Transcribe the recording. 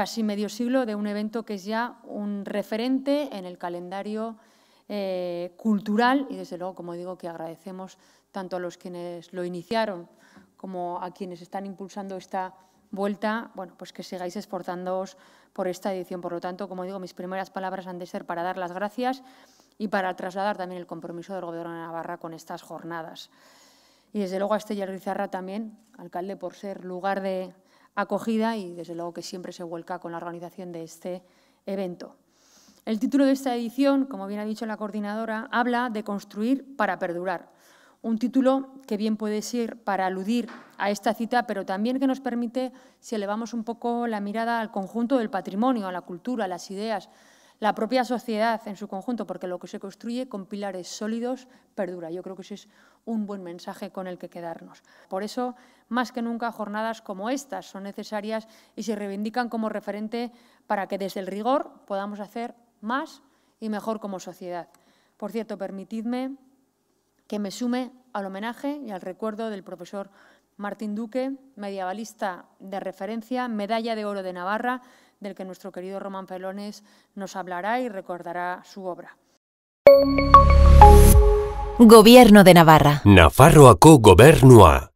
casi medio siglo de un evento que es ya un referente en el calendario eh, cultural y desde luego, como digo, que agradecemos tanto a los quienes lo iniciaron como a quienes están impulsando esta vuelta, bueno, pues que sigáis exportándoos por esta edición. Por lo tanto, como digo, mis primeras palabras han de ser para dar las gracias y para trasladar también el compromiso del Gobierno de Navarra con estas jornadas. Y desde luego a Estella Rizarra también, alcalde, por ser lugar de, acogida y desde luego que siempre se vuelca con la organización de este evento. El título de esta edición, como bien ha dicho la coordinadora, habla de construir para perdurar. Un título que bien puede ser para aludir a esta cita, pero también que nos permite, si elevamos un poco la mirada al conjunto del patrimonio, a la cultura, a las ideas, la propia sociedad en su conjunto, porque lo que se construye con pilares sólidos perdura. Yo creo que ese es un buen mensaje con el que quedarnos. Por eso, más que nunca, jornadas como estas son necesarias y se reivindican como referente para que desde el rigor podamos hacer más y mejor como sociedad. Por cierto, permitidme que me sume al homenaje y al recuerdo del profesor Martín Duque, medievalista de referencia, medalla de oro de Navarra, del que nuestro querido Román Pelones nos hablará y recordará su obra. Gobierno de Navarra. Nafarroako Gobernua.